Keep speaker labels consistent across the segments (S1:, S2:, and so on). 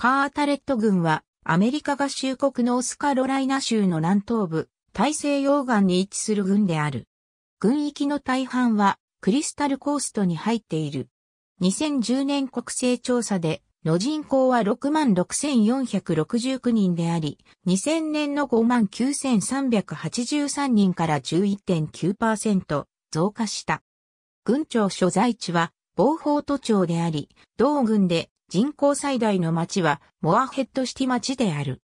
S1: カータレット軍はアメリカ合衆国ノースカロライナ州の南東部、大西洋岸に位置する軍である。軍域の大半はクリスタルコーストに入っている。2010年国勢調査での人口は66,469人であり、2000年の59,383人から11.9%増加した。軍庁所在地は、防法都庁であり、同軍で人口最大の町はモアヘッドシティ町である。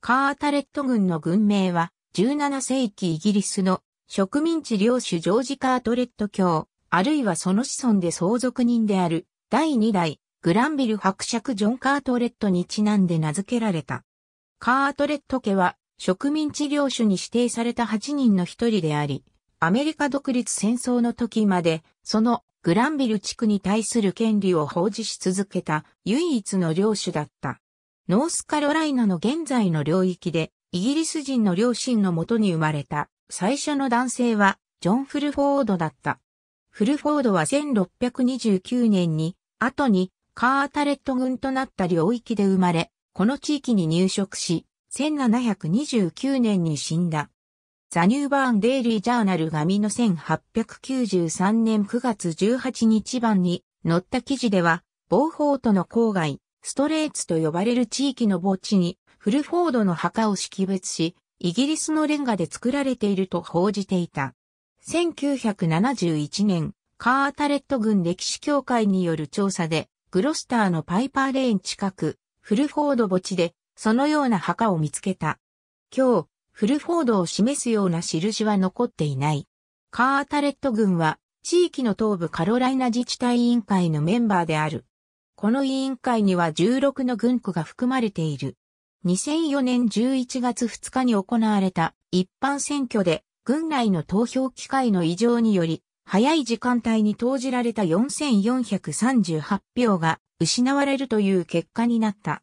S1: カータレット軍の軍名は17世紀イギリスの植民地領主ジョージ・カートレット教、あるいはその子孫で相続人である第2代グランビル伯爵ジョン・カートレットにちなんで名付けられた。カートレット家は植民地領主に指定された8人の一人であり、アメリカ独立戦争の時まで、そのグランビル地区に対する権利を保持し続けた唯一の領主だった。ノースカロライナの現在の領域で、イギリス人の両親のもとに生まれた最初の男性は、ジョン・フルフォードだった。フルフォードは1629年に、後にカータレット軍となった領域で生まれ、この地域に入植し、1729年に死んだ。ザ・ニューバーン・デイリー・ジャーナル紙の1893年9月18日版に載った記事では、ボーフォートの郊外、ストレーツと呼ばれる地域の墓地に、フルフォードの墓を識別し、イギリスのレンガで作られていると報じていた。1971年、カータレット軍歴史協会による調査で、グロスターのパイパーレーン近く、フルフォード墓地で、そのような墓を見つけた。今日、フルフォードを示すような印は残っていない。カータレット軍は地域の東部カロライナ自治体委員会のメンバーである。この委員会には16の軍区が含まれている。2004年11月2日に行われた一般選挙で軍内の投票機会の異常により早い時間帯に投じられた4438票が失われるという結果になった。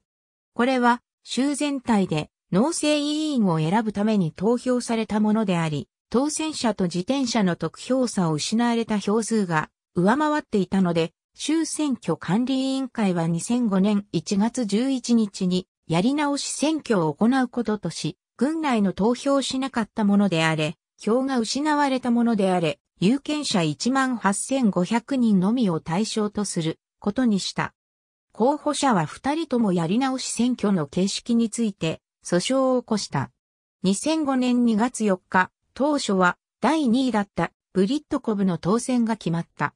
S1: これは州全体で農政委員を選ぶために投票されたものであり、当選者と自転車の得票差を失われた票数が上回っていたので、州選挙管理委員会は2005年1月11日にやり直し選挙を行うこととし、軍内の投票しなかったものであれ、票が失われたものであれ、有権者18,500人のみを対象とすることにした。候補者は2人ともやり直し選挙の形式について訴訟を起こした。2005年2月4日、当初は第2位だったブリットコブの当選が決まった。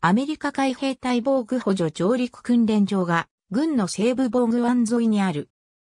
S1: アメリカ海兵隊防具補助上陸訓練場が軍の西部防具湾沿いにある。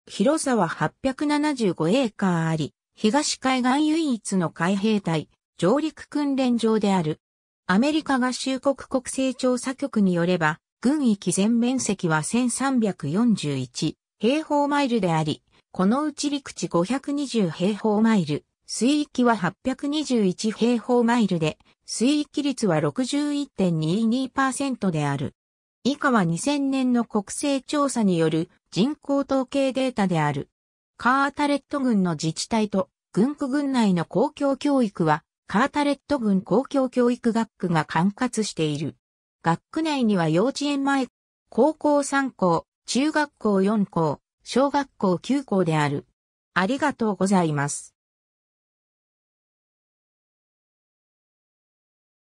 S1: 広さは875エーカーあり、東海岸唯一の海兵隊上陸訓練場である。アメリカ合衆国国勢調査局によれば、軍域全面積は1341平方マイルであり、このうち陸地520平方マイル、水域は821平方マイルで、水域率は61.22%である。以下は2000年の国勢調査による人口統計データである。カータレット郡の自治体と軍区郡内の公共教育は、カータレット郡公共教育学区が管轄している。学区内には幼稚園前、高校3校、中学校4校、小学校休校である。ありがとうございます。